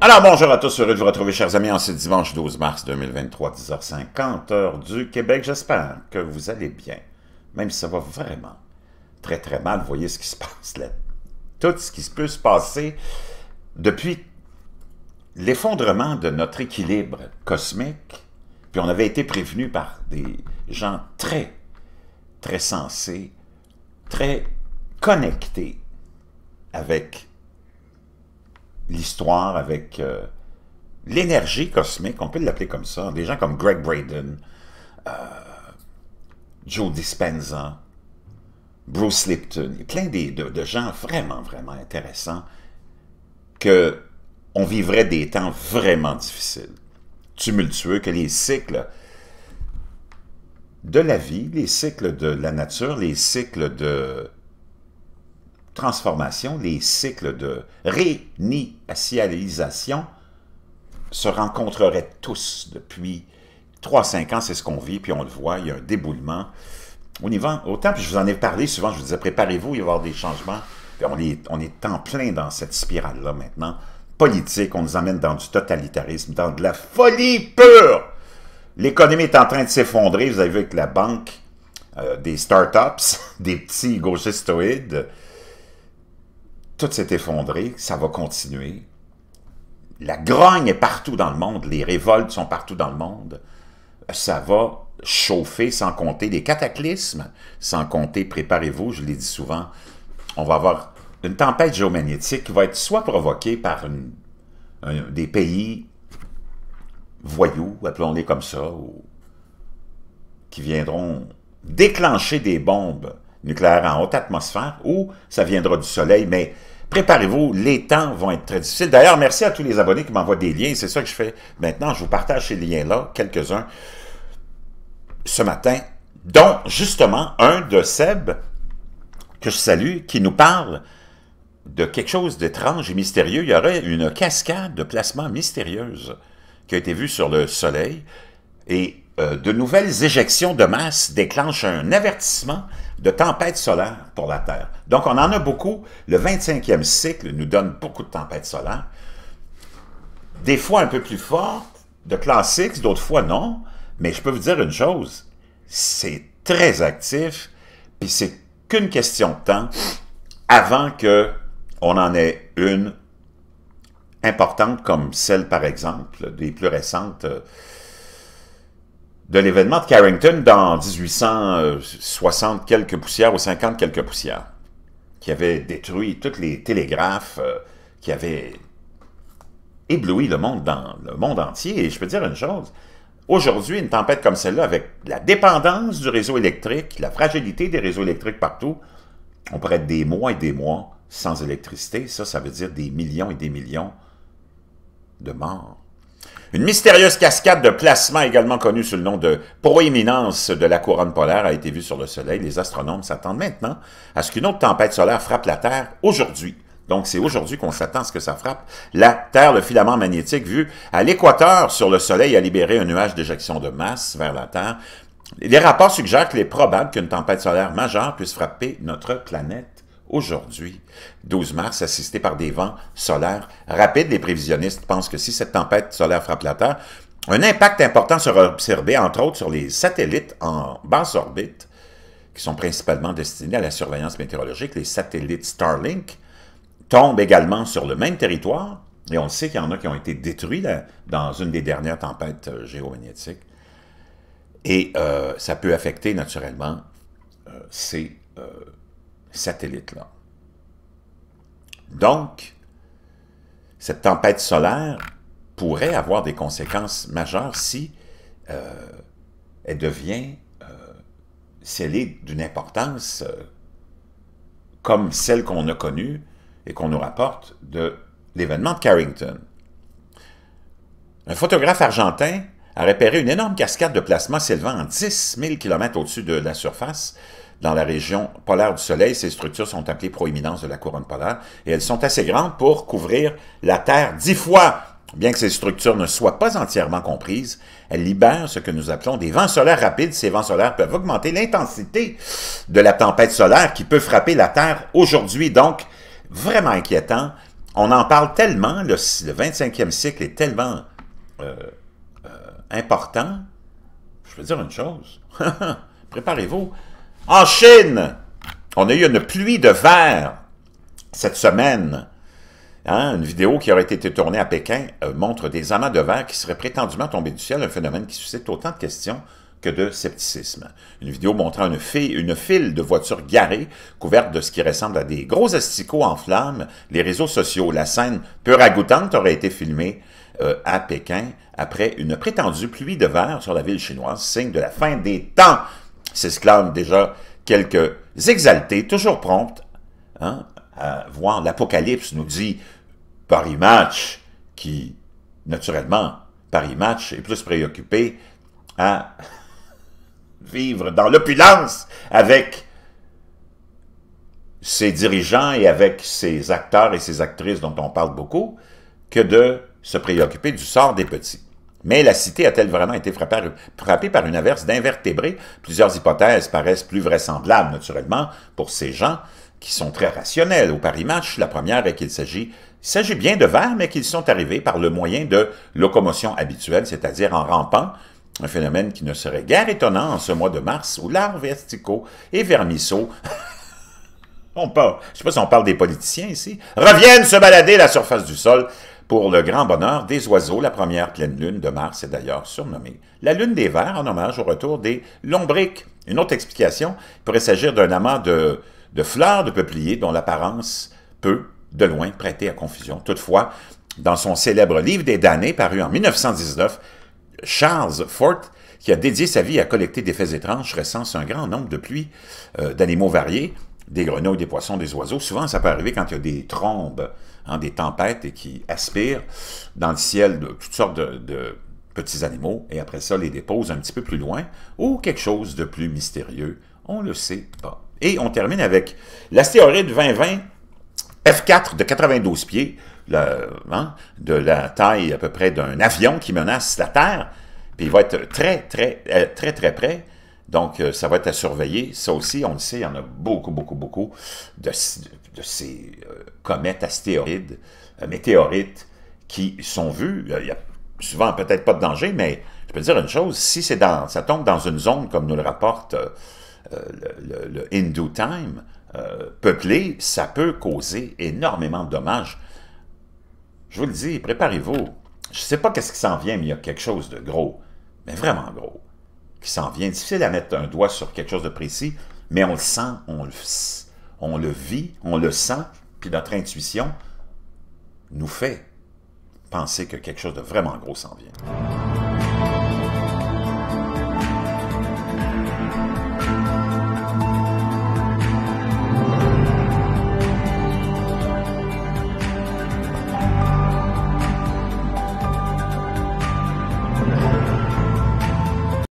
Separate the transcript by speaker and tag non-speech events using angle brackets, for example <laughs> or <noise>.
Speaker 1: Alors bonjour à tous, heureux de vous retrouver chers amis en ce dimanche 12 mars 2023, 10h50, heure du Québec. J'espère que vous allez bien, même si ça va vraiment très très mal. Vous voyez ce qui se passe là. Tout ce qui se peut se passer depuis l'effondrement de notre équilibre cosmique, puis on avait été prévenu par des gens très très sensés, très connectés avec l'histoire avec euh, l'énergie cosmique, on peut l'appeler comme ça, des gens comme Greg Braden, euh, Joe Dispenza, Bruce Lipton, plein de, de gens vraiment, vraiment intéressants que on vivrait des temps vraiment difficiles, tumultueux, que les cycles de la vie, les cycles de la nature, les cycles de transformation, les cycles de réinitialisation se rencontreraient tous depuis 3-5 ans, c'est ce qu'on vit, puis on le voit, il y a un déboulement. Au va autant, puis je vous en ai parlé souvent, je vous disais, préparez-vous, il va y avoir des changements. Puis on, est, on est en plein dans cette spirale-là maintenant, politique, on nous emmène dans du totalitarisme, dans de la folie pure. L'économie est en train de s'effondrer, vous avez vu avec la banque, des euh, des startups, <laughs> des petits gauchistoïdes, tout s'est effondré, ça va continuer. La grogne est partout dans le monde, les révoltes sont partout dans le monde. Ça va chauffer sans compter des cataclysmes, sans compter, préparez-vous, je l'ai dit souvent, on va avoir une tempête géomagnétique qui va être soit provoquée par des pays voyous, appelons-les comme ça, ou, qui viendront déclencher des bombes nucléaire en haute atmosphère, ou ça viendra du soleil, mais préparez-vous, les temps vont être très difficiles. D'ailleurs, merci à tous les abonnés qui m'envoient des liens, c'est ça que je fais maintenant, je vous partage ces liens-là, quelques-uns, ce matin, dont justement un de Seb, que je salue, qui nous parle de quelque chose d'étrange et mystérieux. Il y aurait une cascade de placements mystérieuses qui a été vue sur le Soleil, et euh, de nouvelles éjections de masse déclenchent un avertissement de tempête solaire pour la Terre. Donc, on en a beaucoup. Le 25e cycle nous donne beaucoup de tempêtes solaires. Des fois un peu plus fortes, de classe d'autres fois non. Mais je peux vous dire une chose, c'est très actif, puis c'est qu'une question de temps avant que on en ait une importante comme celle, par exemple, des plus récentes euh, de l'événement de Carrington dans 1860 quelques poussières ou 50 quelques poussières, qui avait détruit tous les télégraphes, euh, qui avait ébloui le monde dans le monde entier. Et je peux dire une chose, aujourd'hui, une tempête comme celle-là, avec la dépendance du réseau électrique, la fragilité des réseaux électriques partout, on pourrait être des mois et des mois sans électricité. Ça, ça veut dire des millions et des millions de morts. Une mystérieuse cascade de placements également connue sous le nom de proéminence de la couronne polaire a été vue sur le Soleil. Les astronomes s'attendent maintenant à ce qu'une autre tempête solaire frappe la Terre aujourd'hui. Donc, c'est aujourd'hui qu'on s'attend à ce que ça frappe. La Terre, le filament magnétique vu à l'équateur sur le Soleil, a libéré un nuage d'éjection de masse vers la Terre. Les rapports suggèrent qu'il est probable qu'une tempête solaire majeure puisse frapper notre planète aujourd'hui, 12 mars, assisté par des vents solaires rapides. Les prévisionnistes pensent que si cette tempête solaire frappe la Terre, un impact important sera observé, entre autres, sur les satellites en basse orbite, qui sont principalement destinés à la surveillance météorologique. Les satellites Starlink tombent également sur le même territoire, et on sait qu'il y en a qui ont été détruits dans une des dernières tempêtes euh, géomagnétiques. Et euh, ça peut affecter naturellement euh, ces satellite-là. Donc, cette tempête solaire pourrait avoir des conséquences majeures si euh, elle devient euh, scellée d'une importance euh, comme celle qu'on a connue et qu'on nous rapporte de l'événement de Carrington. Un photographe argentin a repéré une énorme cascade de plasma s'élevant à 10 000 km au-dessus de la surface dans la région polaire du Soleil. Ces structures sont appelées proéminences de la couronne polaire et elles sont assez grandes pour couvrir la Terre dix fois. Bien que ces structures ne soient pas entièrement comprises, elles libèrent ce que nous appelons des vents solaires rapides. Ces vents solaires peuvent augmenter l'intensité de la tempête solaire qui peut frapper la Terre aujourd'hui. Donc, vraiment inquiétant. On en parle tellement, le, 25e cycle est tellement euh, euh, important. Je veux dire une chose. <laughs> Préparez-vous. En Chine, on a eu une pluie de verre cette semaine. Hein, une vidéo qui aurait été tournée à Pékin euh, montre des amas de verre qui seraient prétendument tombés du ciel, un phénomène qui suscite autant de questions que de scepticisme. Une vidéo montrant une, file, de voitures garées, couvertes de ce qui ressemble à des gros asticots en flammes, les réseaux sociaux. La scène peu ragoûtante aurait été filmée euh, à Pékin après une prétendue pluie de verre sur la ville chinoise, signe de la fin des temps s'exclament déjà quelques exaltés, toujours promptes hein, à voir l'Apocalypse nous dit Paris Match, qui, naturellement, Paris Match est plus préoccupé à vivre dans l'opulence avec ses dirigeants et avec ses acteurs et ses actrices dont on parle beaucoup, que de se préoccuper du sort des petits. Mais la cité a-t-elle vraiment été frappée, par une averse d'invertébrés? Plusieurs hypothèses paraissent plus vraisemblables, naturellement, pour ces gens qui sont très rationnels au Paris Match. La première est qu'il s'agit s'agit bien de vers, mais qu'ils sont arrivés par le moyen de locomotion habituelle, c'est-à-dire en rampant, un phénomène qui ne serait guère étonnant en ce mois de mars où l'art verticaux et vermisseaux <laughs> on parle, je sais pas si on parle des politiciens ici, reviennent se balader à la surface du sol pour le grand bonheur des oiseaux, la première pleine lune de mars est d'ailleurs surnommée la lune des vers en hommage au retour des lombriques. Une autre explication pourrait s'agir d'un amas de, fleurs de peupliers dont l'apparence peut, de loin, prêter à confusion. Toutefois, dans son célèbre livre des damnés paru en 1919, Charles Fort, qui a dédié sa vie à collecter des faits étranges, recense un grand nombre de pluies euh, d'animaux variés, des grenouilles, des poissons, des oiseaux. Souvent, ça peut arriver quand il y a des trombes, hein, des tempêtes et qui aspirent dans le ciel de toutes sortes de, petits animaux et après ça les dépose un petit peu plus loin ou quelque chose de plus mystérieux. On ne le sait pas. Et on termine avec l'astéroïde 2020 F4 de 92 pieds, le, hein, de la taille à peu près d'un avion qui menace la Terre. Puis il va être très, très, euh, très, très près. Donc, euh, ça va être à surveiller. Ça aussi, on le sait, il y en a beaucoup, beaucoup, beaucoup de, ces euh, comètes astéroïdes, euh, météorites qui sont vues. Il y a souvent peut-être pas de danger, mais je peux dire une chose, si dans, ça tombe dans une zone, comme nous le rapporte le, Hindu Time, peuplée, ça peut causer énormément de dommages. Je vous le dis, préparez-vous. Je ne sais pas qu'est-ce qui s'en vient, mais il y a quelque chose de gros, mais vraiment gros qui s'en vient. Difficile à mettre un doigt sur quelque chose de précis, mais on le sent, on le, on le vit, on le sent, puis notre intuition nous fait penser que quelque chose de vraiment gros s'en vient.